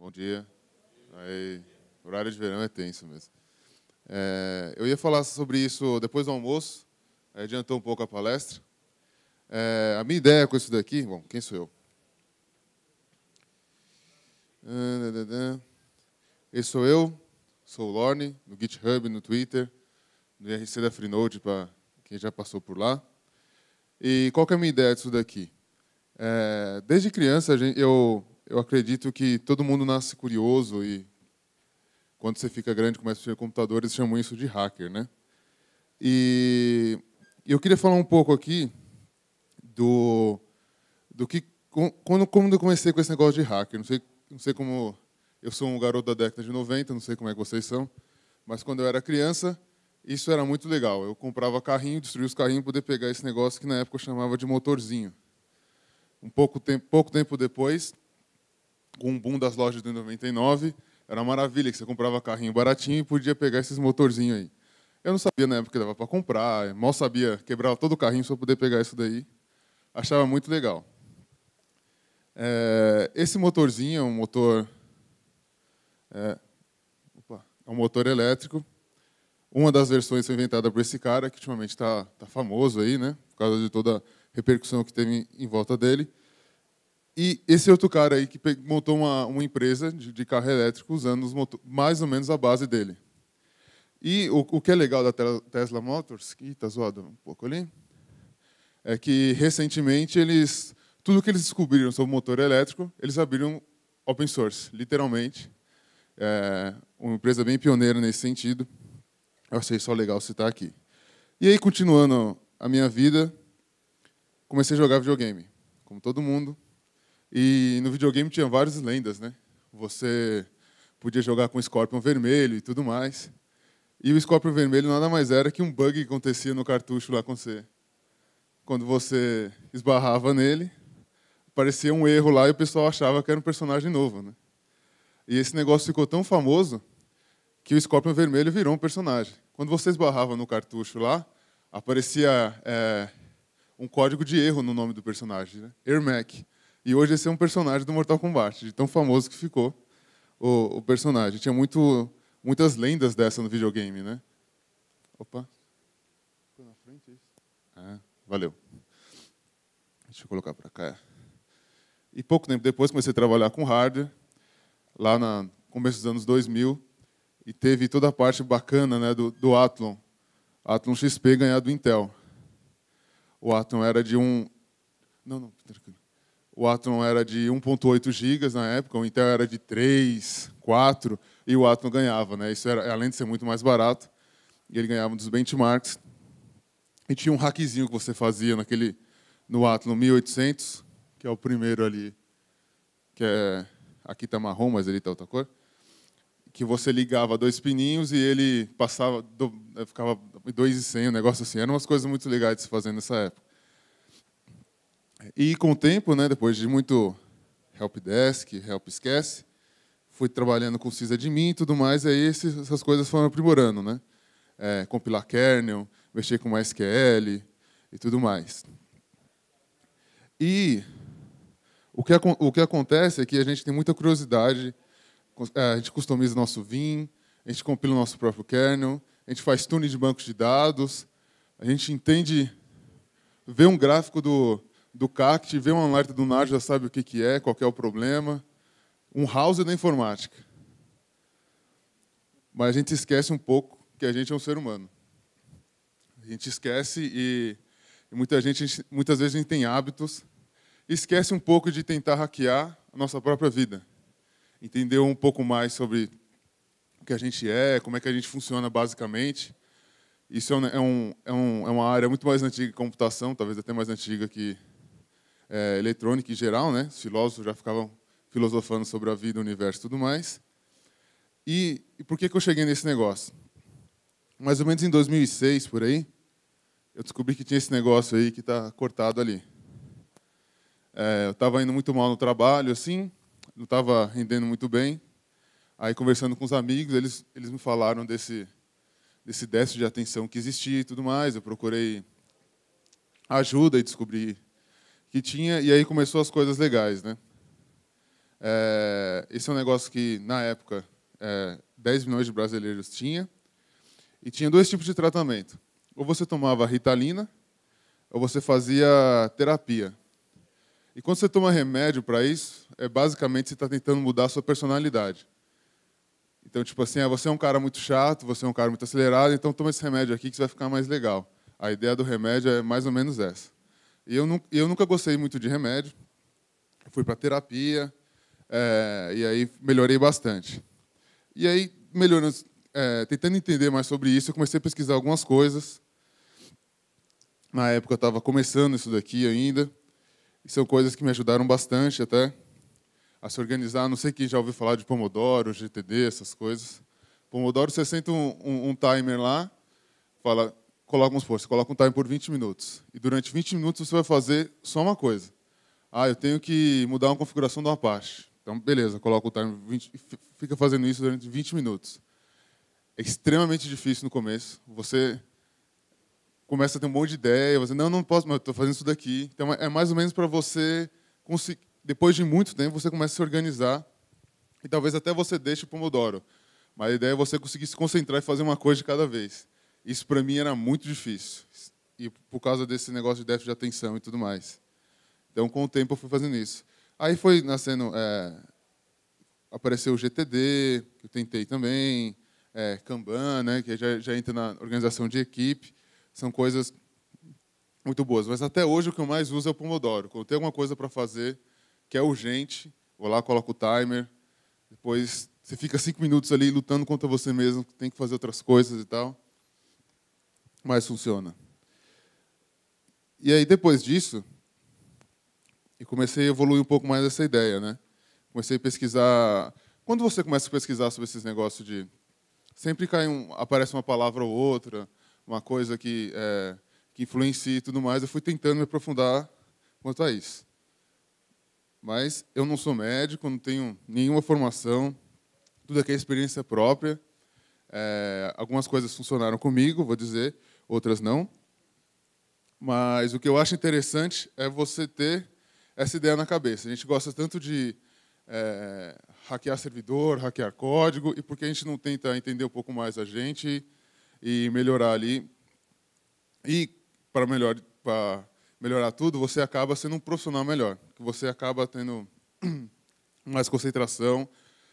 Bom dia. Aí, horário de verão é tenso mesmo. É, eu ia falar sobre isso depois do almoço, adiantou um pouco a palestra. É, a minha ideia com isso daqui, bom, quem sou eu? Esse sou eu, sou o Lorne, no GitHub, no Twitter, no IRC da Freenode, para quem já passou por lá. E qual que é a minha ideia disso daqui? É, desde criança, eu eu acredito que todo mundo nasce curioso e quando você fica grande começa a mexer computadores, chamam isso de hacker, né? E eu queria falar um pouco aqui do do que quando como eu comecei com esse negócio de hacker, não sei não sei como eu sou um garoto da década de 90, não sei como é que vocês são, mas quando eu era criança, isso era muito legal. Eu comprava carrinho, destruía os carrinhos para poder pegar esse negócio que na época eu chamava de motorzinho. Um pouco tempo, pouco tempo depois, com o boom das lojas de 99, era uma maravilha, que você comprava carrinho baratinho e podia pegar esses motorzinhos aí. Eu não sabia na época que dava para comprar, mal sabia, quebrava todo o carrinho só para poder pegar isso daí. Achava muito legal. É, esse motorzinho é um motor. É, opa, é um motor elétrico. Uma das versões foi inventada por esse cara, que ultimamente está tá famoso aí, né? Por causa de toda a repercussão que teve em volta dele. E esse outro cara aí que montou uma, uma empresa de, de, carro elétrico usando motor, mais ou menos a base dele. E o, o que é legal da Tesla Motors, que está zoado um pouco ali, é que recentemente eles, tudo que eles descobriram sobre motor elétrico, eles abriram open source, literalmente. É uma empresa bem pioneira nesse sentido. Eu achei só legal citar aqui. E aí, continuando a minha vida, comecei a jogar videogame, como todo mundo e no videogame tinha várias lendas, né? Você podia jogar com o Scorpion vermelho e tudo mais. E o Scorpion vermelho nada mais era que um bug que acontecia no cartucho lá com você. Quando você esbarrava nele, aparecia um erro lá e o pessoal achava que era um personagem novo, né? E esse negócio ficou tão famoso que o Scorpion vermelho virou um personagem. Quando você esbarrava no cartucho lá, aparecia é, um código de erro no nome do personagem, né? Ermac e hoje esse é um personagem do Mortal Kombat, de tão famoso que ficou o, o personagem. Tinha muito, muitas lendas dessa no videogame, né? Opa. Ficou na frente é isso. Ah, valeu. Deixa eu colocar para cá. E pouco tempo depois comecei a trabalhar com hardware, lá no começo dos anos 2000, e teve toda a parte bacana né, do, do Athlon. Athlon XP ganhado do Intel. O Atom era de um. Não, não, tranquilo o Atom era de 1.8 gigas na época, o Intel era de 3, 4, e o Atom ganhava. Né? Isso era, além de ser muito mais barato, ele ganhava um dos benchmarks. E tinha um hackzinho que você fazia naquele, no Atom 1800, que é o primeiro ali, que é, aqui está marrom, mas ele está outra cor, que você ligava dois pininhos e ele passava, do, ficava sem um negócio assim. Eram umas coisas muito legais de se fazer nessa época. E com o tempo, né, depois de muito help desk, help esquece, fui trabalhando com sysadmin e tudo mais, aí essas coisas foram aprimorando, né? É, compilar kernel, mexer com SQL e tudo mais. E o que, o que acontece é que a gente tem muita curiosidade, é, a gente customiza nosso VIM, a gente compila o nosso próprio kernel, a gente faz tuning de bancos de dados, a gente entende, vê um gráfico do, do CACT, vê um alerta do NAR, já sabe o que, que é, qual que é o problema. Um house da informática. Mas a gente esquece um pouco que a gente é um ser humano. A gente esquece e, e muita gente, muitas vezes a gente tem hábitos, esquece um pouco de tentar hackear a nossa própria vida. Entender um pouco mais sobre o que a gente é, como é que a gente funciona basicamente. Isso é, um, é, um, é, é uma área muito mais antiga que computação, talvez até mais antiga que é, eletrônica em geral, né? Os filósofos já ficavam filosofando sobre a vida, o universo e tudo mais. E, e por que, que eu cheguei nesse negócio? Mais ou menos em 2006, por aí, eu descobri que tinha esse negócio aí que está cortado ali. É, eu estava indo muito mal no trabalho, assim, não estava rendendo muito bem. Aí, conversando com os amigos, eles, eles me falaram desse, desse déficit de atenção que existia e tudo mais. Eu procurei ajuda e descobri que tinha, e aí começou as coisas legais. Né? É, esse é um negócio que, na época, é, 10 milhões de brasileiros tinha, e tinha dois tipos de tratamento. Ou você tomava ritalina, ou você fazia terapia. E quando você toma remédio para isso, é basicamente você está tentando mudar a sua personalidade. Então, tipo assim, ah, você é um cara muito chato, você é um cara muito acelerado, então toma esse remédio aqui que você vai ficar mais legal. A ideia do remédio é mais ou menos essa. Eu, eu nunca gostei muito de remédio. fui para terapia é, e aí melhorei bastante. E aí, melhorando, é, tentando entender mais sobre isso, eu comecei a pesquisar algumas coisas. Na época eu estava começando isso daqui ainda. E são coisas que me ajudaram bastante até a se organizar. Não sei quem já ouviu falar de Pomodoro, GTD, essas coisas. Pomodoro, você senta um, um, um timer lá, fala coloca, um esforço, você coloca um time por 20 minutos. E durante 20 minutos você vai fazer só uma coisa. Ah, eu tenho que mudar uma configuração do Apache. Então, beleza, coloca o time 20, fica fazendo isso durante 20 minutos. É extremamente difícil no começo. Você começa a ter um monte de ideia, você, não, não posso, mas estou fazendo isso daqui. Então, é, é mais ou menos para você conseguir, depois de muito tempo, você começa a se organizar e talvez até você deixe o Pomodoro. Mas a ideia é você conseguir se concentrar e fazer uma coisa de cada vez. Isso para mim era muito difícil. E por causa desse negócio de déficit de atenção e tudo mais. Então, com o tempo, eu fui fazendo isso. Aí foi nascendo. É, apareceu o GTD, que eu tentei também. É, Kanban, né, que já, já entra na organização de equipe. São coisas muito boas. Mas até hoje o que eu mais uso é o Pomodoro. Quando tem alguma coisa para fazer que é urgente, vou lá, coloco o timer. Depois você fica cinco minutos ali lutando contra você mesmo, tem que fazer outras coisas e tal mas funciona. E aí, depois disso, eu comecei a evoluir um pouco mais essa ideia, né? Comecei a pesquisar. Quando você começa a pesquisar sobre esses negócios de. Sempre cai um, aparece uma palavra ou outra, uma coisa que, é, que influencia e tudo mais. Eu fui tentando me aprofundar quanto a isso. Mas eu não sou médico, não tenho nenhuma formação, tudo aqui é experiência própria. É, algumas coisas funcionaram comigo, vou dizer, outras não. Mas o que eu acho interessante é você ter essa ideia na cabeça. A gente gosta tanto de é, hackear servidor, hackear código, e por que a gente não tenta entender um pouco mais a gente e melhorar ali? E para melhor, melhorar tudo, você acaba sendo um profissional melhor, que você acaba tendo mais concentração,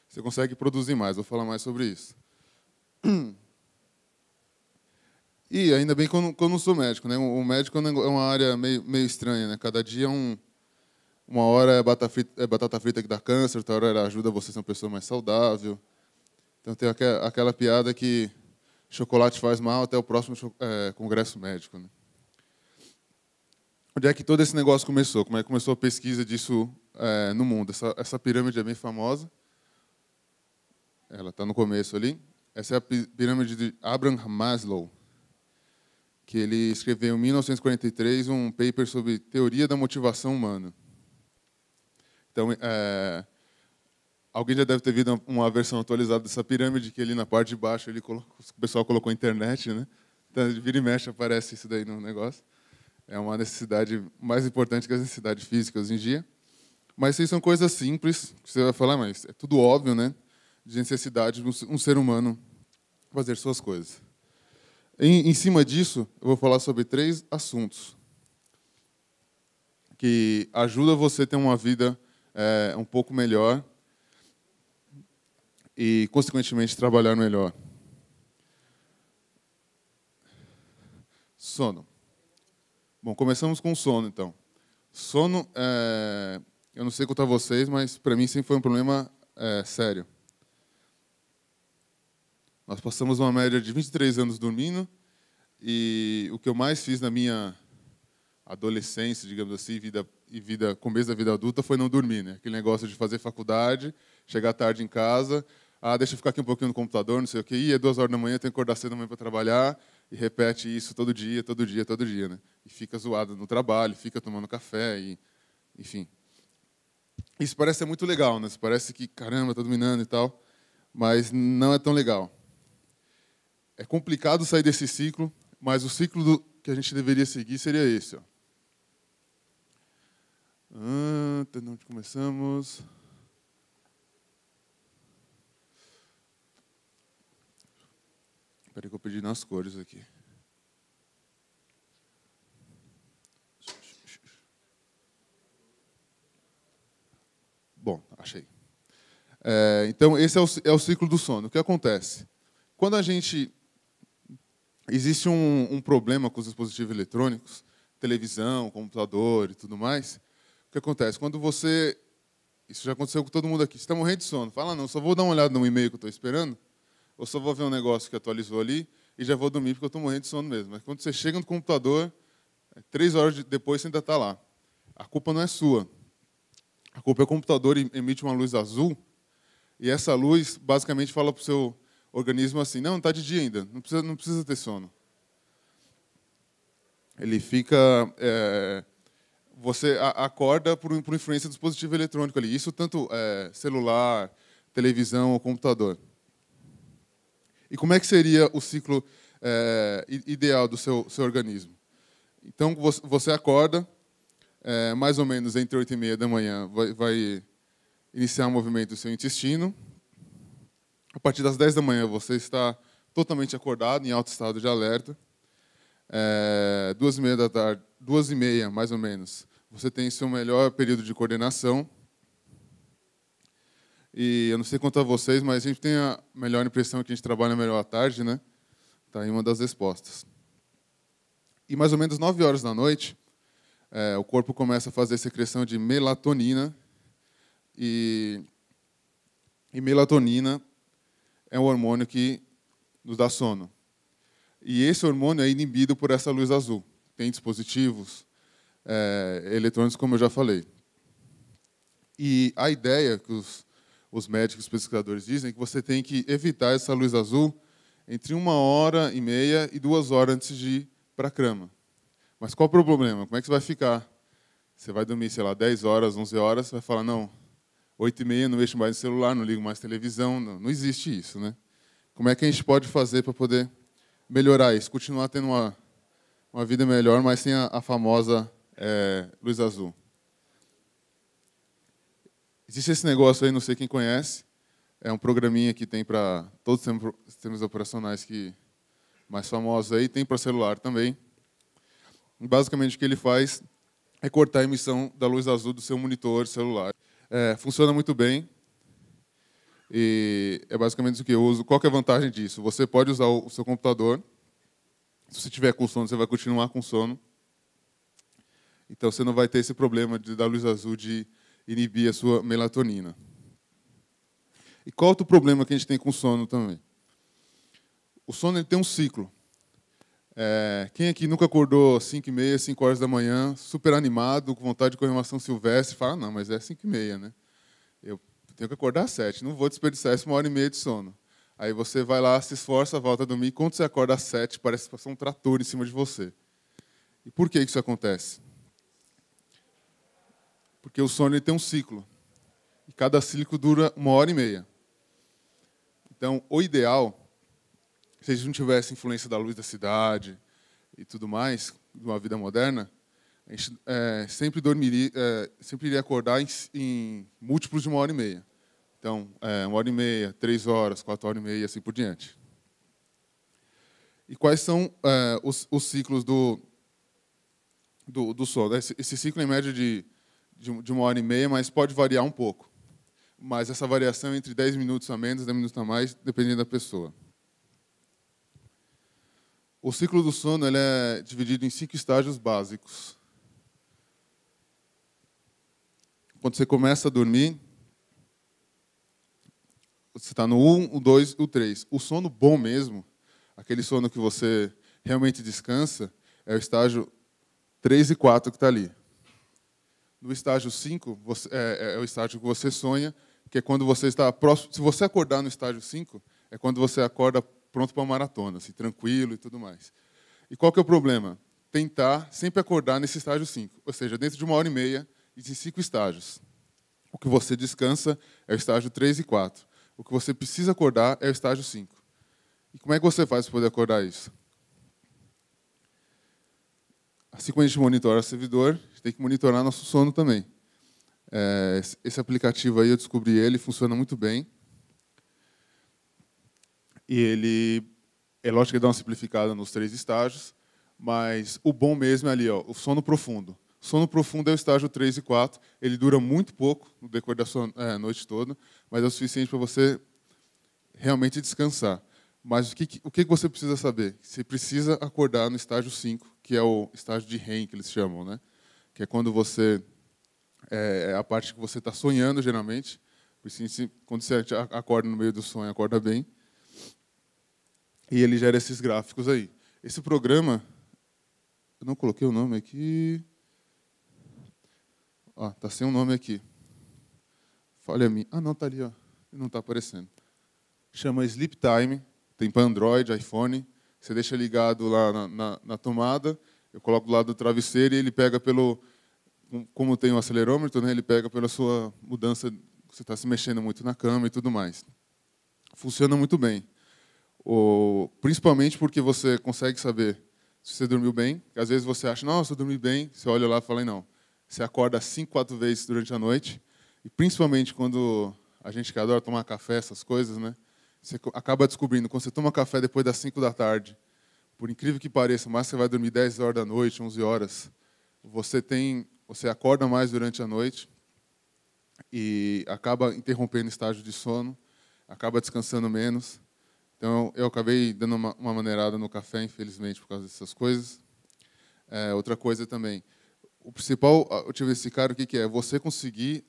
você consegue produzir mais. Vou falar mais sobre isso. E ainda bem que eu não, que eu não sou médico, né? O médico é, é uma área meio, meio estranha, né? Cada dia é um, uma hora é batata, frita, é batata frita que dá câncer, outra hora ajuda você a ser uma pessoa mais saudável. Então tem aquela, aquela piada que chocolate faz mal até o próximo é, congresso médico. Né? Onde é que todo esse negócio começou? Como é que começou a pesquisa disso é, no mundo? Essa, essa, pirâmide é bem famosa. Ela está no começo ali. Essa é a pirâmide de Abraham Maslow que ele escreveu em 1943 um paper sobre teoria da motivação humana. Então, é, alguém já deve ter visto uma versão atualizada dessa pirâmide que ali na parte de baixo ele colocou, o pessoal colocou internet, né? Então, vira e mexe aparece isso daí no negócio. É uma necessidade mais importante que as necessidades físicas hoje em dia. Mas isso são coisas simples, que você vai falar, mas é tudo óbvio, né? De necessidade de um ser humano fazer suas coisas. Em, em cima disso, eu vou falar sobre três assuntos que ajudam você a ter uma vida é, um pouco melhor e, consequentemente, trabalhar melhor. Sono. Bom, começamos com sono, então. Sono, é... eu não sei contar vocês, mas para mim sempre foi um problema é, sério. Nós passamos uma média de 23 anos dormindo, e o que eu mais fiz na minha adolescência, digamos assim, vida, e vida começo da vida adulta foi não dormir, né? Aquele negócio de fazer faculdade, chegar tarde em casa, ah, deixa eu ficar aqui um pouquinho no computador, não sei o quê, e é duas horas da manhã, tenho que acordar cedo amanhã para trabalhar, e repete isso todo dia, todo dia, todo dia, né? E fica zoado no trabalho, fica tomando café, e, enfim. Isso parece ser muito legal, né? Isso parece que, caramba, estou dominando e tal, mas não é tão legal. É complicado sair desse ciclo, mas o ciclo do, que a gente deveria seguir seria esse. Ó. Ah, onde começamos? Espera que eu perdi nas cores aqui. Bom, achei. É, então, esse é o, é o ciclo do sono. O que acontece? Quando a gente existe um, um, problema com os dispositivos eletrônicos, televisão, computador e tudo mais. O que acontece? Quando você. Isso já aconteceu com todo mundo aqui. Você está morrendo de sono. Fala, ah, não, só vou dar uma olhada no e-mail que eu estou esperando, ou só vou ver um negócio que atualizou ali e já vou dormir porque eu estou morrendo de sono mesmo. Mas quando você chega no computador, é três horas depois você ainda está lá. A culpa não é sua. A culpa é o computador emite uma luz azul e essa luz basicamente fala para o seu organismo assim: não, está de dia ainda, não precisa, não precisa ter sono. Ele fica. É, você acorda por, por, influência do dispositivo eletrônico ali. Isso tanto é, celular, televisão ou computador. E como é que seria o ciclo é, ideal do seu, seu organismo? Então, você acorda, é, mais ou menos entre 8 e meia da manhã, vai, vai, iniciar o movimento do seu intestino a partir das 10 da manhã você está totalmente acordado, em alto estado de alerta. É, duas e meia da tarde, duas e meia mais ou menos, você tem seu melhor período de coordenação. E eu não sei quanto a vocês, mas a gente tem a melhor impressão que a gente trabalha melhor à tarde, né? Está aí uma das respostas. E mais ou menos 9 horas da noite, é, o corpo começa a fazer secreção de melatonina. E, e melatonina é um hormônio que nos dá sono. E esse hormônio é inibido por essa luz azul. Tem dispositivos é, eletrônicos, como eu já falei. E a ideia que os, os médicos pesquisadores dizem é que você tem que evitar essa luz azul entre uma hora e meia e duas horas antes de ir para a cama. Mas qual é o problema? Como é que você vai ficar? Você vai dormir, sei lá, 10 horas, 11 horas, você vai falar, não, oito e meia, não mexo mais no celular, não ligo mais televisão, não, não existe isso, né? Como é que a gente pode fazer para poder melhorar isso, continuar tendo uma, uma vida melhor, mas sem a, a famosa é, luz azul? Existe esse negócio aí, não sei quem conhece, é um programinha que tem para todos os sistemas operacionais que mais famosos aí, tem para celular também. Basicamente o que ele faz é cortar a emissão da luz azul do seu monitor celular. É, funciona muito bem. E é basicamente isso que eu uso. Qual é a vantagem disso? Você pode usar o seu computador. Se você tiver com sono, você vai continuar com sono. Então você não vai ter esse problema de, dar luz azul de inibir a sua melatonina. E qual é outro problema que a gente tem com sono também? O sono ele tem um ciclo. É, quem aqui nunca acordou 5 e meia, 5 horas da manhã, super animado, com vontade de correr uma São Silvestre, fala, não, mas é 5 e meia, né? Eu tenho que acordar às 7, não vou desperdiçar essa uma hora e meia de sono. Aí você vai lá, se esforça, volta a dormir, quando você acorda às 7, parece passar um trator em cima de você. E por que isso acontece? Porque o sono tem um ciclo. E cada ciclo dura uma hora e meia. Então, o ideal se a gente não tivesse influência da luz da cidade e tudo mais, de uma vida moderna, a gente é, sempre dormiria, é, sempre iria acordar em, em, múltiplos de uma hora e meia. Então, é, uma hora e meia, três horas, quatro horas e meia, assim por diante. E quais são é, os, os, ciclos do, do, do Esse, esse, ciclo em média de, de, de uma hora e meia, mas pode variar um pouco mas essa variação é entre 10 minutos a menos, 10 minutos a mais, dependendo da pessoa. O ciclo do sono ele é dividido em cinco estágios básicos. Quando você começa a dormir, você está no 1, o 2 e o 3. O sono bom mesmo, aquele sono que você realmente descansa, é o estágio 3 e 4 que está ali. No estágio 5, você, é, é, é, o estágio que você sonha, que é quando você está próximo. Se você acordar no estágio 5, é quando você acorda pronto para uma maratona, assim, tranquilo e tudo mais. E qual que é o problema? Tentar sempre acordar nesse estágio 5, ou seja, dentro de uma hora e meia, existem cinco estágios. O que você descansa é o estágio 3 e 4. O que você precisa acordar é o estágio 5. E como é que você faz para poder acordar isso? Assim como a gente monitora o servidor, a gente tem que monitorar nosso sono também. É, esse aplicativo aí, eu descobri ele, funciona muito bem. E ele, é lógico que dá uma simplificada nos três estágios, mas o bom mesmo é ali, ó, o sono profundo. O sono profundo é o estágio 3 e 4, ele dura muito pouco no decorrer da sua é, noite toda, mas é o suficiente para você realmente descansar. Mas o que, o que você precisa saber? Você precisa acordar no estágio 5, que é o estágio de REM, que eles chamam, né? que é quando você. É, é a parte que você está sonhando, geralmente. Por isso, quando você acorda no meio do sonho, acorda bem e ele gera esses gráficos aí. Esse programa, eu não coloquei o nome aqui. Ó, tá sem o um nome aqui. Falha a mim. Ah, não, tá ali, ó. Não tá aparecendo. Chama Sleep Time, tem para Android, iPhone. Você deixa ligado lá na, na, na tomada, eu coloco do lado do travesseiro e ele pega pelo. Como tem o um acelerômetro, né, ele pega pela sua mudança, você está se mexendo muito na cama e tudo mais. Funciona muito bem. Ou, principalmente porque você consegue saber se você dormiu bem. Às vezes você acha, nossa, eu dormi bem. Você olha lá e fala, não. Você acorda cinco, quatro vezes durante a noite. E principalmente quando a gente que adora tomar café, essas coisas, né? Você acaba descobrindo, quando você toma café depois das 5 da tarde, por incrível que pareça, mais você vai dormir 10 horas da noite, 11 horas, você tem, você acorda mais durante a noite e acaba interrompendo o estágio de sono, acaba descansando menos. Então, eu acabei dando uma, uma maneirada no café, infelizmente, por causa dessas coisas. É, outra coisa também. O principal cara o que, que é? Você conseguir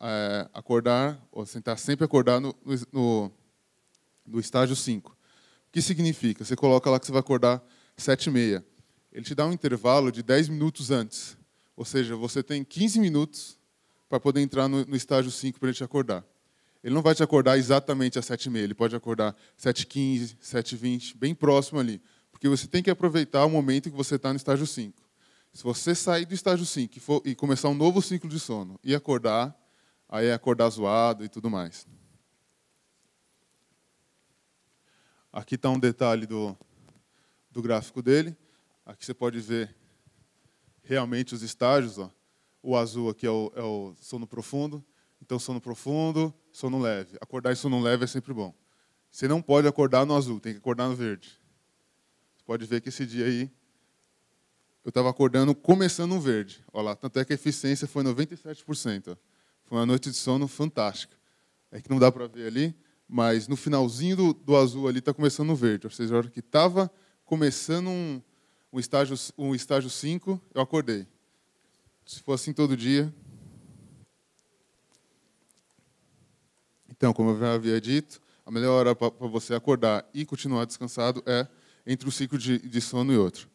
é, acordar, ou sentar sempre acordado no, no, no estágio 5. O que significa? Você coloca lá que você vai acordar 7 e meia. Ele te dá um intervalo de 10 minutos antes. Ou seja, você tem 15 minutos para poder entrar no, no estágio 5 para ele te acordar. Ele não vai te acordar exatamente às 7h30, ele pode acordar às 7h15, 7h20, bem próximo ali. Porque você tem que aproveitar o momento que você está no estágio 5. Se você sair do estágio 5 e, for, e começar um novo ciclo de sono e acordar, aí é acordar zoado e tudo mais. Aqui está um detalhe do, do gráfico dele. Aqui você pode ver realmente os estágios. Ó. O azul aqui é o, é o sono profundo, então, sono profundo, sono leve. Acordar em sono leve é sempre bom. Você não pode acordar no azul, tem que acordar no verde. Você pode ver que esse dia aí, eu estava acordando começando no verde. Olha lá, tanto é que a eficiência foi 97%. Foi uma noite de sono fantástica. É que não dá para ver ali, mas no finalzinho do, do azul ali está começando no verde. Ou seja, a hora que estava começando um, um estágio 5, um estágio cinco, eu acordei. Se for assim todo dia, Então, como eu já havia dito, a melhor hora para você acordar e continuar descansado é entre um ciclo de, de sono e outro.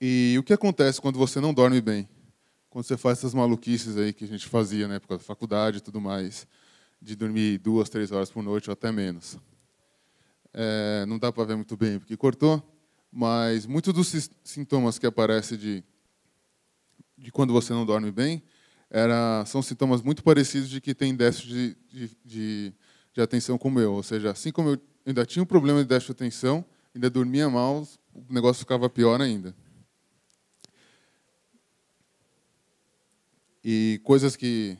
E o que acontece quando você não dorme bem? Quando você faz essas maluquices aí que a gente fazia na época da faculdade e tudo mais, de dormir duas, três horas por noite ou até menos. É, não dá para ver muito bem porque cortou, mas muitos dos sintomas que aparecem de, de quando você não dorme bem era, são sintomas muito parecidos de que tem déficit de, de, de, de atenção como eu. Ou seja, assim como eu ainda tinha um problema de déficit de atenção, ainda dormia mal, o negócio ficava pior ainda. E coisas que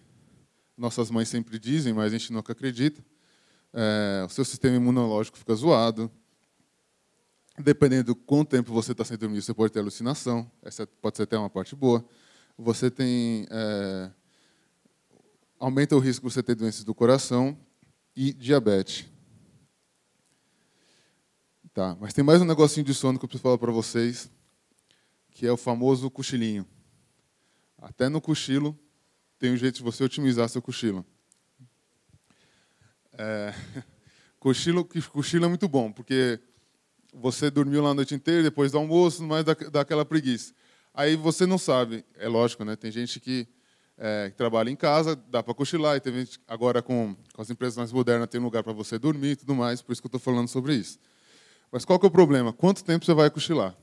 nossas mães sempre dizem, mas a gente nunca acredita, é, o seu sistema imunológico fica zoado, dependendo do quanto tempo você está sem dormir, você pode ter alucinação, essa pode ser até uma parte boa você tem é, aumenta o risco de você ter doenças do coração e diabetes. Tá, mas tem mais um negocinho de sono que eu preciso falar para vocês, que é o famoso cochilinho. Até no cochilo tem um jeito de você otimizar seu cochilo. É, cochilo, cochilo é muito bom, porque você dormiu lá a noite inteira, depois do almoço, mas dá, dá aquela preguiça. Aí você não sabe, é lógico, né? Tem gente que, é, que trabalha em casa, dá para cochilar, e tem gente, agora com, com as empresas mais modernas tem um lugar para você dormir e tudo mais, por isso que eu estou falando sobre isso. Mas qual que é o problema? Quanto tempo você vai cochilar?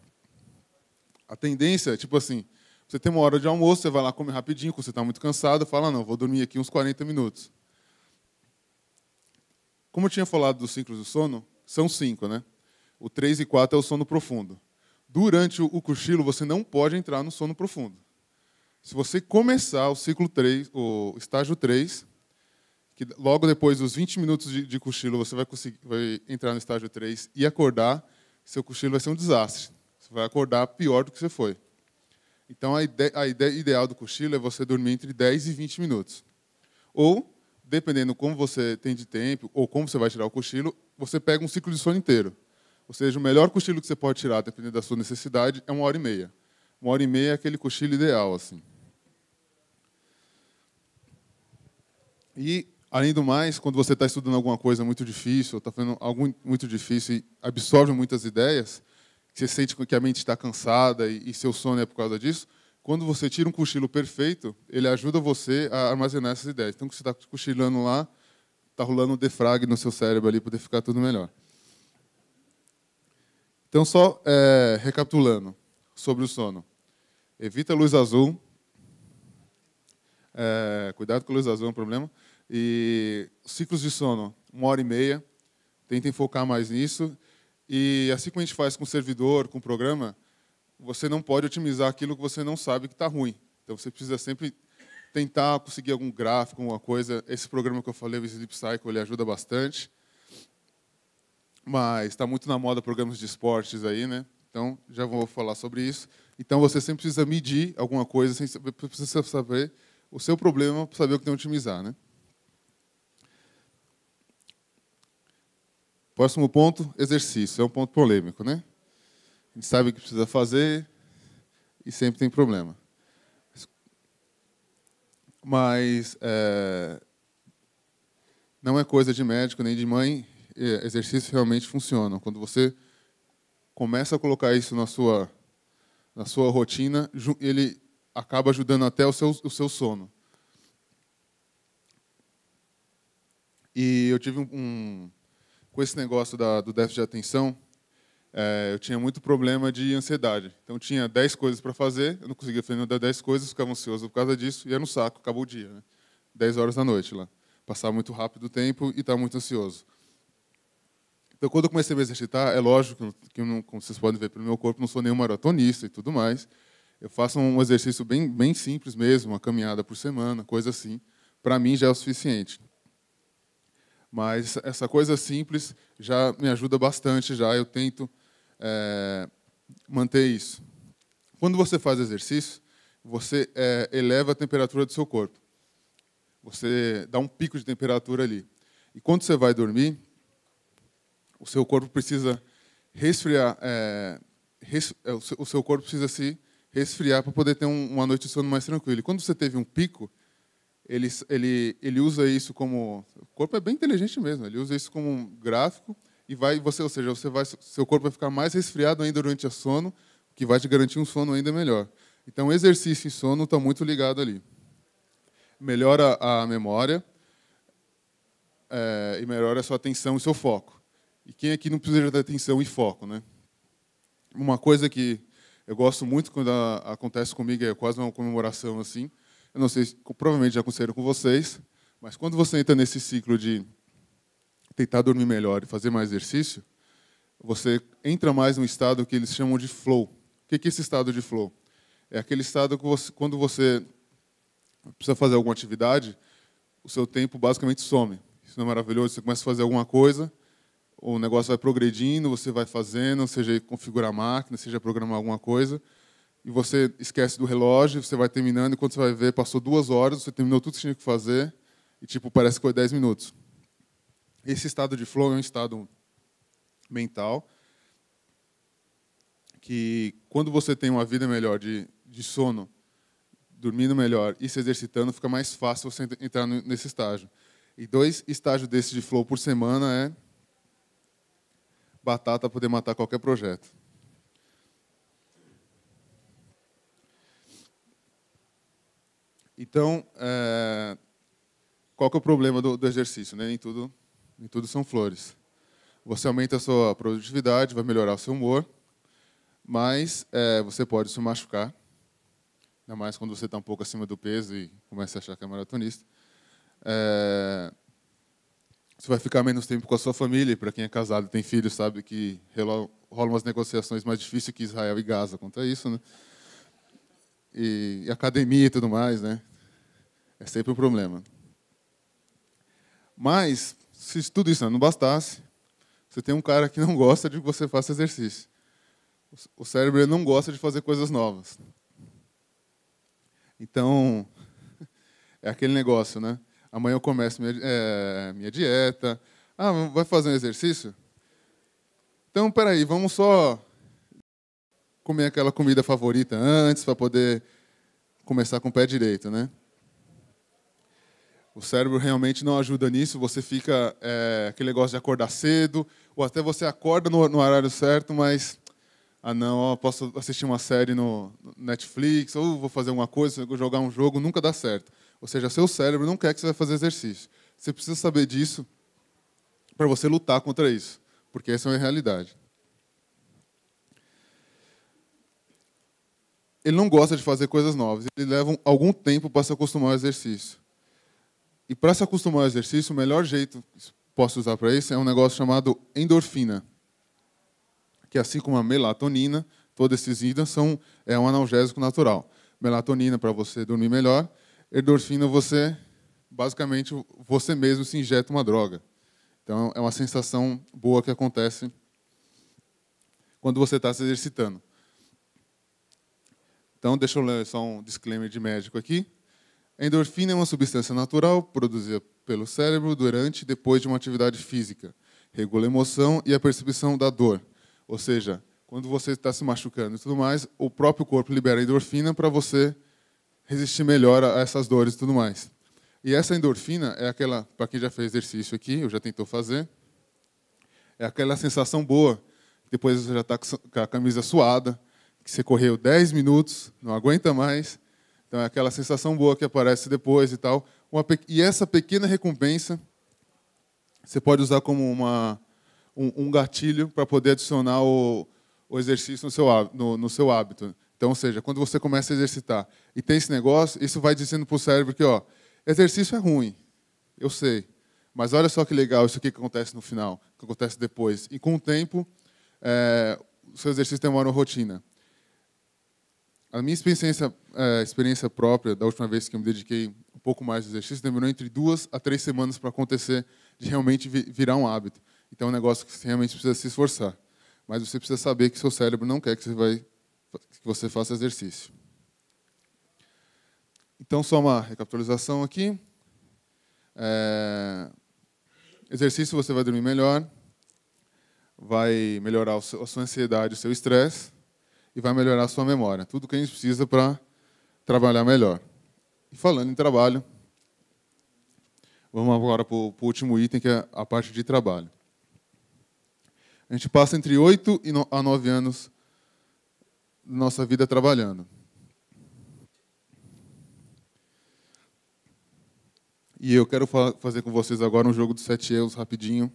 A tendência é, tipo assim, você tem uma hora de almoço, você vai lá comer rapidinho, quando você está muito cansado, fala, não, vou dormir aqui uns 40 minutos. Como eu tinha falado dos ciclos do sono, são cinco, né? O 3 e 4 é o sono profundo durante o cochilo, você não pode entrar no sono profundo. Se você começar o ciclo 3, o estágio 3, que logo depois dos 20 minutos de, de cochilo você vai, conseguir, vai entrar no estágio 3 e acordar, seu cochilo vai ser um desastre. Você vai acordar pior do que você foi. Então, a ideia, a ideia ideal do cochilo é você dormir entre 10 e 20 minutos. Ou, dependendo como você tem de tempo, ou como você vai tirar o cochilo, você pega um ciclo de sono inteiro. Ou seja, o melhor cochilo que você pode tirar, dependendo da sua necessidade, é uma hora e meia. Uma hora e meia é aquele cochilo ideal, assim. E, além do mais, quando você está estudando alguma coisa muito difícil, está fazendo algo muito difícil e absorve muitas ideias, você sente que a mente está cansada e, seu sono é por causa disso, quando você tira um cochilo perfeito, ele ajuda você a armazenar essas ideias. Então, quando você está cochilando lá, está rolando um defrag no seu cérebro ali, poder ficar tudo melhor. Então, só é, recapitulando sobre o sono. Evita a luz azul. É, cuidado com a luz azul, é um problema. E ciclos de sono, uma hora e meia. Tentem focar mais nisso. E assim como a gente faz com o servidor, com o programa, você não pode otimizar aquilo que você não sabe que está ruim. Então, você precisa sempre tentar conseguir algum gráfico, alguma coisa. Esse programa que eu falei, o Sleep Cycle, ele ajuda bastante mas está muito na moda programas de esportes aí, né? Então, já vou falar sobre isso. Então, você sempre precisa medir alguma coisa, sem saber, precisa saber o seu problema para saber o que tem que otimizar, né? Próximo ponto, exercício. É um ponto polêmico, né? A gente sabe o que precisa fazer e sempre tem problema. Mas é, não é coisa de médico nem de mãe é, exercícios realmente funcionam. Quando você começa a colocar isso na sua, na sua rotina, ele acaba ajudando até o seu, o seu sono. E eu tive um, um com esse negócio da, do déficit de atenção, é, eu tinha muito problema de ansiedade. Então tinha 10 coisas para fazer, eu não conseguia fazer nenhuma 10 coisas, ficava ansioso por causa disso, e era um saco, acabou o dia. Né? 10 horas da noite lá. Passava muito rápido o tempo e estava tá muito ansioso. Então, quando eu comecei a me exercitar, é lógico que, eu não, como vocês podem ver pelo meu corpo, não sou nenhum maratonista e tudo mais. Eu faço um exercício bem, bem simples mesmo, uma caminhada por semana, coisa assim. Para mim já é o suficiente. Mas essa coisa simples já me ajuda bastante, já eu tento é, manter isso. Quando você faz exercício, você é, eleva a temperatura do seu corpo. Você dá um pico de temperatura ali. E quando você vai dormir, o seu corpo precisa resfriar, é, res, é, o seu corpo precisa se resfriar para poder ter um, uma noite de sono mais tranquila. E quando você teve um pico, ele, ele, ele usa isso como... O corpo é bem inteligente mesmo, ele usa isso como um gráfico e vai você, ou seja, você vai, seu corpo vai ficar mais resfriado ainda durante a sono, o que vai te garantir um sono ainda melhor. Então, exercício e sono estão tá muito ligados ali. Melhora a memória é, e melhora a sua atenção e seu foco. E quem aqui não precisa de atenção e foco, né? Uma coisa que eu gosto muito quando acontece comigo é quase uma comemoração assim. Eu não sei, provavelmente já aconteceram com vocês, mas quando você entra nesse ciclo de tentar dormir melhor e fazer mais exercício, você entra mais num estado que eles chamam de flow. O que é esse estado de flow? É aquele estado que você, quando você precisa fazer alguma atividade, o seu tempo basicamente some. Isso não é maravilhoso? Você começa a fazer alguma coisa, o negócio vai progredindo, você vai fazendo, seja configurar a máquina, seja programar alguma coisa, e você esquece do relógio, você vai terminando, e quando você vai ver, passou duas horas, você terminou tudo que tinha que fazer, e tipo, parece que foi dez minutos. Esse estado de flow é um estado mental que, quando você tem uma vida melhor de, de sono, dormindo melhor e se exercitando, fica mais fácil você entrar nesse estágio. E dois estágios desses de flow por semana é batata poder matar qualquer projeto. Então, é, qual que é o problema do, do exercício? Né? Nem, tudo, nem tudo são flores. Você aumenta a sua produtividade, vai melhorar o seu humor, mas é, você pode se machucar, ainda mais quando você está um pouco acima do peso e começa a achar que é maratonista. É, você vai ficar menos tempo com a sua família, para quem é casado e tem filhos, sabe que rolam umas negociações mais difíceis que Israel e Gaza contra isso, né? E, e academia e tudo mais, né? É sempre um problema. Mas, se tudo isso não bastasse, você tem um cara que não gosta de que você faça exercício. O cérebro não gosta de fazer coisas novas. Então, é aquele negócio, né? amanhã eu começo minha, é, minha dieta. Ah, vai fazer um exercício? Então, peraí, vamos só comer aquela comida favorita antes para poder começar com o pé direito, né? O cérebro realmente não ajuda nisso. Você fica é, aquele negócio de acordar cedo, ou até você acorda no, no horário certo, mas ah não, ó, posso assistir uma série no Netflix, ou vou fazer alguma coisa, jogar um jogo, nunca dá certo. Ou seja, seu cérebro não quer que você vá fazer exercício. Você precisa saber disso para você lutar contra isso, porque essa é uma realidade. Ele não gosta de fazer coisas novas. Ele leva algum tempo para se acostumar ao exercício. E para se acostumar ao exercício, o melhor jeito que posso usar para isso é um negócio chamado endorfina, que assim como a melatonina, todos esses idas são é um analgésico natural. Melatonina para você dormir melhor, Endorfina, você, basicamente, você mesmo se injeta uma droga. Então, é uma sensação boa que acontece quando você está se exercitando. Então, deixa eu ler só um disclaimer de médico aqui. A endorfina é uma substância natural produzida pelo cérebro durante e depois de uma atividade física. Regula a emoção e a percepção da dor. Ou seja, quando você está se machucando e tudo mais, o próprio corpo libera endorfina para você resistir melhor a essas dores e tudo mais. E essa endorfina é aquela, para quem já fez exercício aqui, ou já tentou fazer, é aquela sensação boa. Depois você já está com a camisa suada, que você correu 10 minutos, não aguenta mais. Então é aquela sensação boa que aparece depois e tal. Uma, e essa pequena recompensa você pode usar como uma, um, um gatilho para poder adicionar o, o exercício no seu, no, no seu hábito. Então, ou seja, quando você começa a exercitar e tem esse negócio, isso vai dizendo para o cérebro que, ó, exercício é ruim, eu sei, mas olha só que legal isso aqui que acontece no final, que acontece depois. E com o tempo, é, o seu exercício tem uma rotina. A minha experiência, é, experiência própria, da última vez que eu me dediquei um pouco mais ao exercício, demorou entre duas a três semanas para acontecer, de realmente virar um hábito. Então é um negócio que você realmente precisa se esforçar. Mas você precisa saber que seu cérebro não quer que você vai que você faça exercício. Então, só uma recapitulação aqui. É... Exercício, você vai dormir melhor, vai melhorar a sua ansiedade, o seu estresse e vai melhorar a sua memória. Tudo que a gente precisa para trabalhar melhor. E falando em trabalho, vamos agora para o último item, que é a parte de trabalho. A gente passa entre 8 a 9 anos nossa vida trabalhando. E eu quero fa fazer com vocês agora um jogo dos sete erros rapidinho,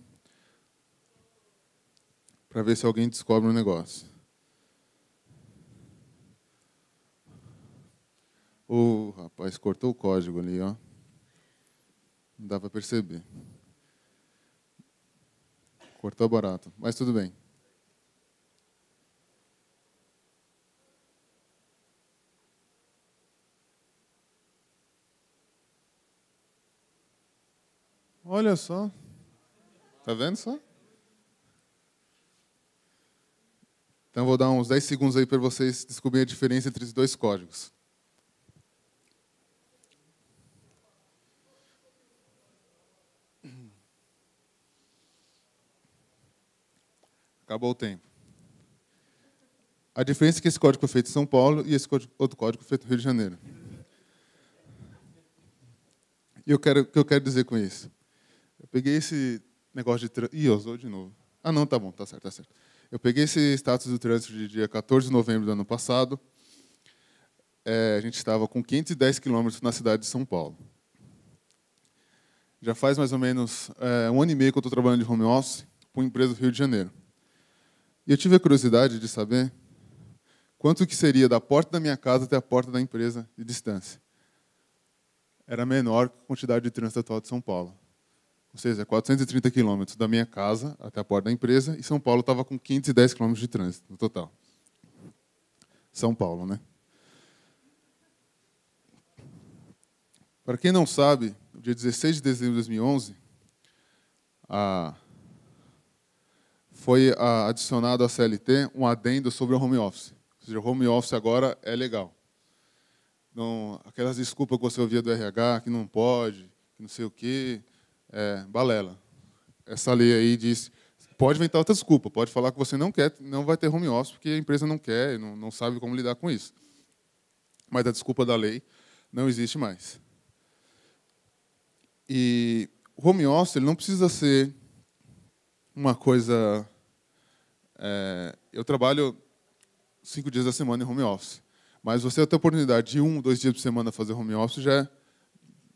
para ver se alguém descobre um negócio. O rapaz cortou o código ali, ó. Não dá para perceber. Cortou barato, mas tudo bem. Olha só. Tá vendo só? Então vou dar uns 10 segundos aí para vocês descobrirem a diferença entre os dois códigos. Acabou o tempo. A diferença é que esse código foi feito em São Paulo e esse outro código foi feito no Rio de Janeiro. E eu quero, o que eu quero dizer com isso? Eu peguei esse negócio de. Tra... Ih, osou de novo. Ah, não, tá bom, tá certo, tá certo. Eu peguei esse status do trânsito de dia 14 de novembro do ano passado. É, a gente estava com 510 quilômetros na cidade de São Paulo. Já faz mais ou menos é, um ano e meio que eu estou trabalhando de home office para uma empresa do Rio de Janeiro. E eu tive a curiosidade de saber quanto que seria da porta da minha casa até a porta da empresa de distância. Era menor que a quantidade de trânsito atual de São Paulo ou seja, 430 quilômetros da minha casa até a porta da empresa, e São Paulo estava com 510 quilômetros de trânsito no total. São Paulo, né? Para quem não sabe, no dia 16 de dezembro de 2011, a... foi a... adicionado à CLT um adendo sobre o home office. Ou seja, o home office agora é legal. Não, aquelas desculpas que você ouvia do RH, que não pode, que não sei o quê, é, balela. Essa lei aí diz, pode inventar outra desculpa, pode falar que você não quer, não vai ter home office porque a empresa não quer, não, não sabe como lidar com isso. Mas a desculpa da lei não existe mais. E o home office ele não precisa ser uma coisa. É, eu trabalho cinco dias da semana em home office, mas você ter a oportunidade de um, dois dias por semana fazer home office já é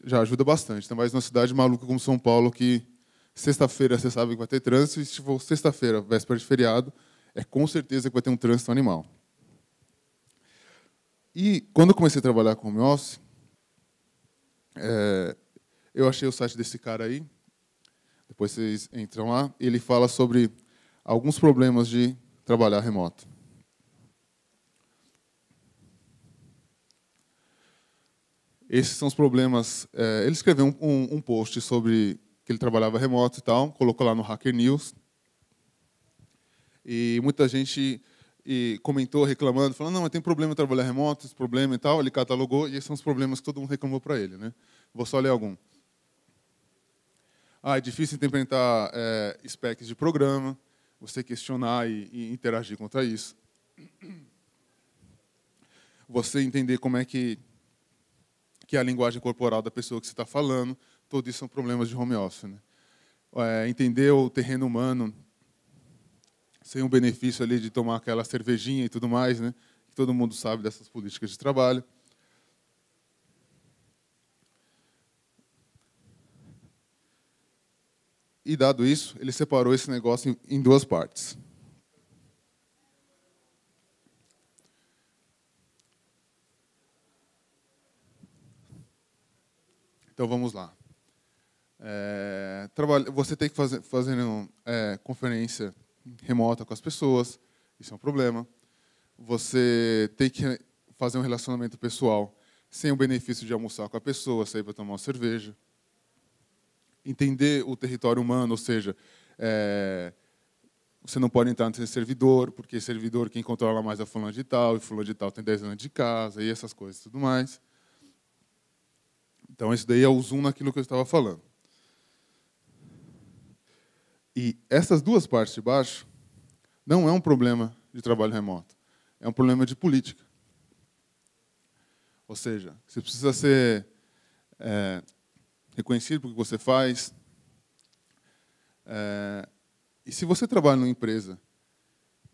já ajuda bastante. Ainda né? mais numa cidade maluca como São Paulo, que sexta-feira você sabe que vai ter trânsito, e se for sexta-feira, véspera de feriado, é com certeza que vai ter um trânsito animal. E quando eu comecei a trabalhar com o office, é, eu achei o site desse cara aí, depois vocês entram lá, ele fala sobre alguns problemas de trabalhar remoto. Esses são os problemas. É, ele escreveu um, um, um, post sobre que ele trabalhava remoto e tal, colocou lá no Hacker News. E muita gente e comentou reclamando, falando: não, mas tem problema trabalhar remoto, esse problema e tal. Ele catalogou e esses são os problemas que todo mundo reclamou para ele. Né? Vou só ler algum. Ah, é difícil interpretar é, eh, specs de programa, você questionar e, e interagir contra isso. Você entender como é que que é a linguagem corporal da pessoa que você está falando. Tudo isso são problemas de home office. Né? É, entender o terreno humano sem o benefício ali de tomar aquela cervejinha e tudo mais, né? Que todo mundo sabe dessas políticas de trabalho. E dado isso, ele separou esse negócio em duas partes. Então vamos lá. É, você tem que fazer, uma é, conferência remota com as pessoas, isso é um problema. Você tem que fazer um relacionamento pessoal sem o benefício de almoçar com a pessoa, sair para tomar uma cerveja. Entender o território humano, ou seja, é, você não pode entrar no servidor, porque servidor quem controla mais é fulano de tal, e fulano de tal tem 10 anos de casa, e essas coisas e tudo mais. Então, isso daí é o zoom naquilo que eu estava falando. E essas duas partes de baixo não é um problema de trabalho remoto, é um problema de política. Ou seja, você precisa ser é, reconhecido pelo que você faz. É, e se você trabalha numa empresa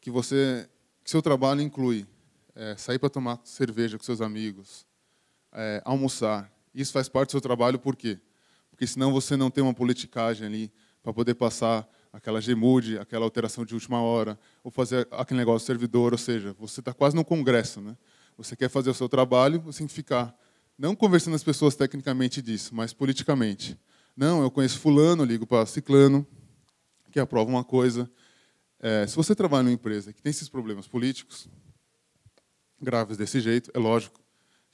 que você que seu trabalho inclui é, sair para tomar cerveja com seus amigos, é, almoçar, isso faz parte do seu trabalho, por quê? Porque senão você não tem uma politicagem ali para poder passar aquela gemude, aquela alteração de última hora, ou fazer aquele negócio servidor, ou seja, você está quase no congresso, né? Você quer fazer o seu trabalho, você tem que ficar não conversando as pessoas tecnicamente disso, mas politicamente. Não, eu conheço fulano, ligo para ciclano, que aprova uma coisa. É, se você trabalha numa empresa que tem esses problemas políticos graves desse jeito, é lógico,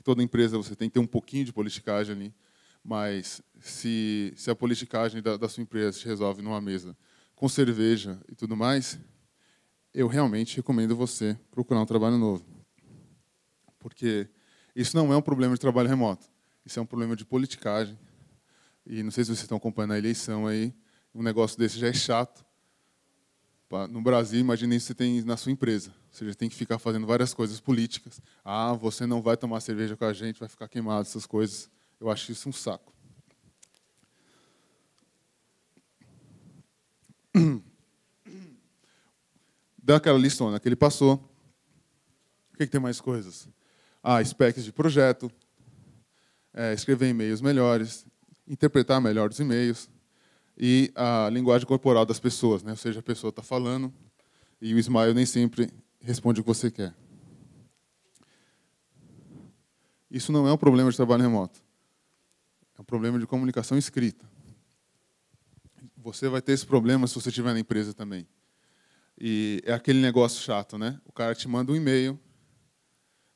toda empresa você tem que ter um pouquinho de politicagem ali, mas se, se a politicagem da, da sua empresa se resolve numa mesa com cerveja e tudo mais, eu realmente recomendo você procurar um trabalho novo. Porque isso não é um problema de trabalho remoto, isso é um problema de politicagem. E não sei se vocês estão acompanhando a eleição aí, um negócio desse já é chato, no Brasil, imagine isso você tem na sua empresa. você já tem que ficar fazendo várias coisas políticas. Ah, você não vai tomar cerveja com a gente, vai ficar queimado, essas coisas. Eu acho isso um saco. aquela listona que ele passou. O que, é que tem mais coisas? Ah, specs de projeto, é, escrever e-mails melhores, interpretar melhor os e-mails, e a linguagem corporal das pessoas, né? ou seja, a pessoa está falando e o smile nem sempre responde o que você quer. Isso não é um problema de trabalho remoto. É um problema de comunicação escrita. Você vai ter esse problema se você estiver na empresa também. E é aquele negócio chato, né? O cara te manda um e-mail,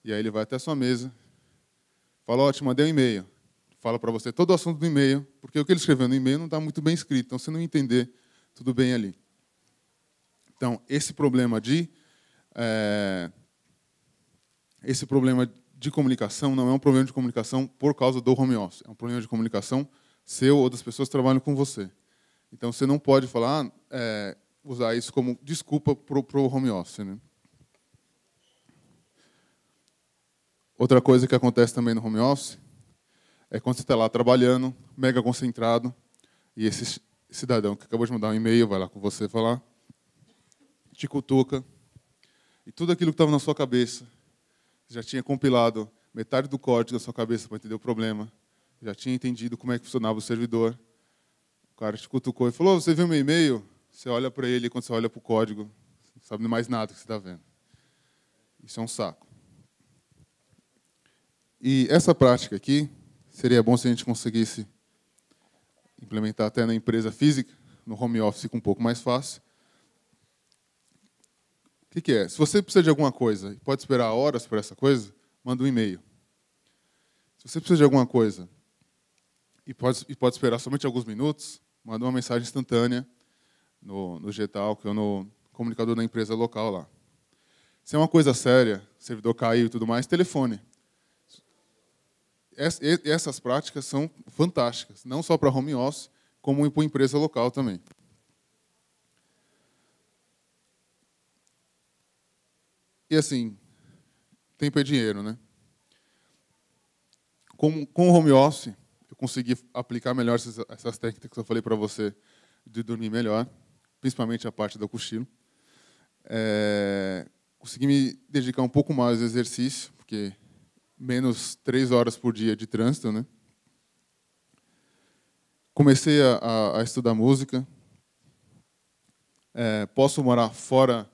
e aí ele vai até a sua mesa, fala, ó, oh, te mandei um e-mail fala para você todo o assunto do e-mail, porque o que ele escreveu no e-mail não está muito bem escrito, então você não entender tudo bem ali. Então, esse problema de é, esse problema de comunicação não é um problema de comunicação por causa do home office, é um problema de comunicação seu ou das pessoas que trabalham com você. Então, você não pode falar ah, é, usar isso como desculpa para o home office. Né? Outra coisa que acontece também no home office é quando você está lá trabalhando, mega concentrado, e esse cidadão que acabou de mandar um e-mail, vai lá com você falar, te cutuca, e tudo aquilo que estava na sua cabeça, já tinha compilado metade do código da sua cabeça para entender o problema, já tinha entendido como é que funcionava o servidor, o cara te cutucou e falou, você viu meu e-mail? Você olha para ele, quando você olha para o código, não sabe mais nada que você está vendo. Isso é um saco. E essa prática aqui, Seria bom se a gente conseguisse implementar até na empresa física, no home office fica um pouco mais fácil. O que, que é? Se você precisa de alguma coisa e pode esperar horas por essa coisa, manda um e-mail. Se você precisa de alguma coisa e pode, e pode esperar somente alguns minutos, manda uma mensagem instantânea no, no Getal, que é no comunicador da empresa local lá. Se é uma coisa séria, servidor caiu e tudo mais, telefone essas práticas são fantásticas, não só para home office, como para empresa local também. E assim, tempo é dinheiro, né? Com, com o home office, eu consegui aplicar melhor essas, essas técnicas que eu falei para você de dormir melhor, principalmente a parte do cochilo. É, consegui me dedicar um pouco mais ao exercício, porque menos três horas por dia de trânsito, né? Comecei a, a estudar música. É, posso morar fora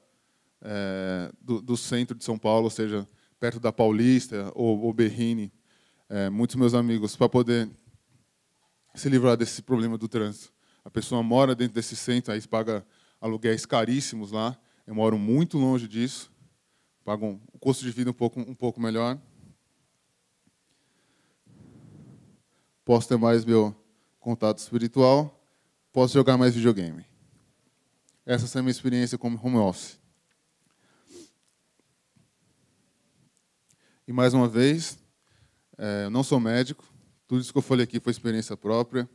é, do, do, centro de São Paulo, ou seja, perto da Paulista ou, ou Berrini, é, muitos meus amigos, para poder se livrar desse problema do trânsito. A pessoa mora dentro desse centro, aí paga aluguéis caríssimos lá. Eu moro muito longe disso, pago um custo de vida um pouco, um pouco melhor. posso ter mais meu contato espiritual, posso jogar mais videogame. Essa é a minha experiência como home office. E mais uma vez, é, eu não sou médico, tudo isso que eu falei aqui foi experiência própria.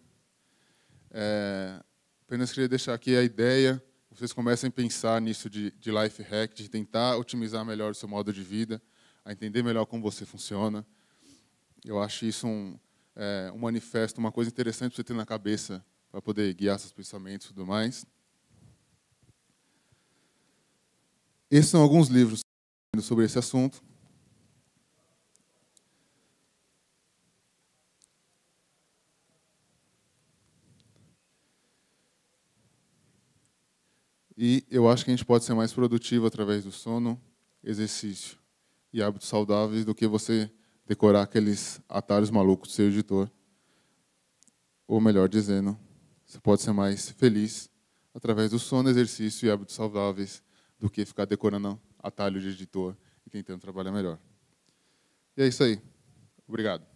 É, apenas queria deixar aqui a ideia, vocês comecem a pensar nisso de, de life hack, de tentar otimizar melhor o seu modo de vida, a entender melhor como você funciona. Eu acho isso um, é, um manifesto, uma coisa interessante para você ter na cabeça, para poder guiar seus pensamentos e tudo mais. Esses são alguns livros sobre esse assunto. E eu acho que a gente pode ser mais produtivo através do sono, exercício e hábitos saudáveis do que você decorar aqueles atalhos malucos do seu editor. Ou melhor dizendo, você pode ser mais feliz através do sono, exercício e hábitos saudáveis do que ficar decorando atalho de editor e tentando trabalhar melhor. E é isso aí. Obrigado.